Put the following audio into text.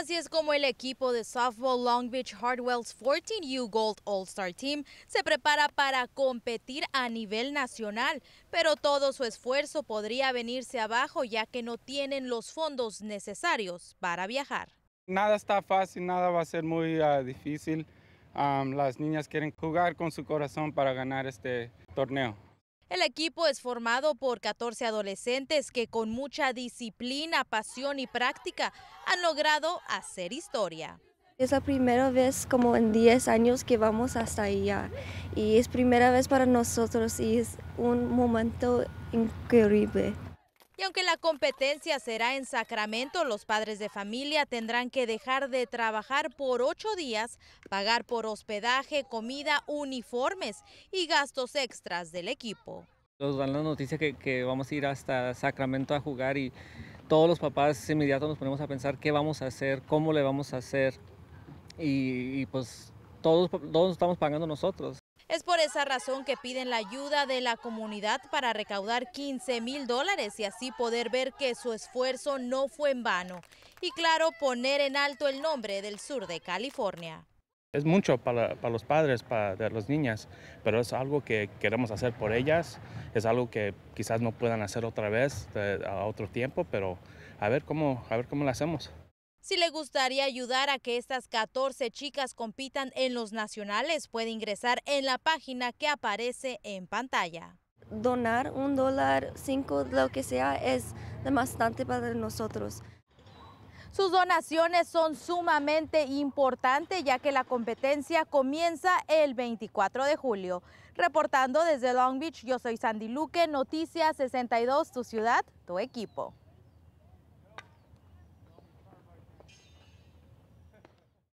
Así es como el equipo de softball Long Beach Hardwell's 14U Gold All-Star Team se prepara para competir a nivel nacional, pero todo su esfuerzo podría venirse abajo ya que no tienen los fondos necesarios para viajar. Nada está fácil, nada va a ser muy ah, difícil. las niñas quieren jugar con su corazón para ganar este torneo. El equipo es formado por 14 adolescentes que con mucha disciplina, pasión y práctica han logrado hacer historia. Es la primera vez como en 10 años que vamos hasta allá y es primera vez para nosotros y es un momento increíble. Y aunque la competencia será en Sacramento, los padres de familia tendrán que dejar de trabajar por ocho días, pagar por hospedaje, comida, uniformes y gastos extras del equipo. Nos dan la noticia que, vamos a ir hasta Sacramento a jugar y todos los papás inmediato nos ponemos a pensar qué vamos a hacer, cómo le vamos a hacer y, pues todos, todos estamos pagando nosotros. Es por esa razón que piden la ayuda de la comunidad para recaudar 15 mil dólares y así poder ver que su esfuerzo no fue en vano. Y claro, poner en alto el nombre del sur de California. Es mucho para, los padres, para las niñas, pero es algo que queremos hacer por ellas, es algo que quizás no puedan hacer otra vez eh, a otro tiempo, pero a ver cómo, a ver cómo lo hacemos. Si le gustaría ayudar a que estas 14 chicas compitan en los nacionales, puede ingresar en la página que aparece en pantalla. Donar un dólar, cinco, lo que sea, es bastante para nosotros. Sus donaciones son sumamente importantes ya que la competencia comienza el 24 de julio. Reportando desde Long Beach, yo soy Sandy Luque, Noticias 62, tu ciudad, tu equipo.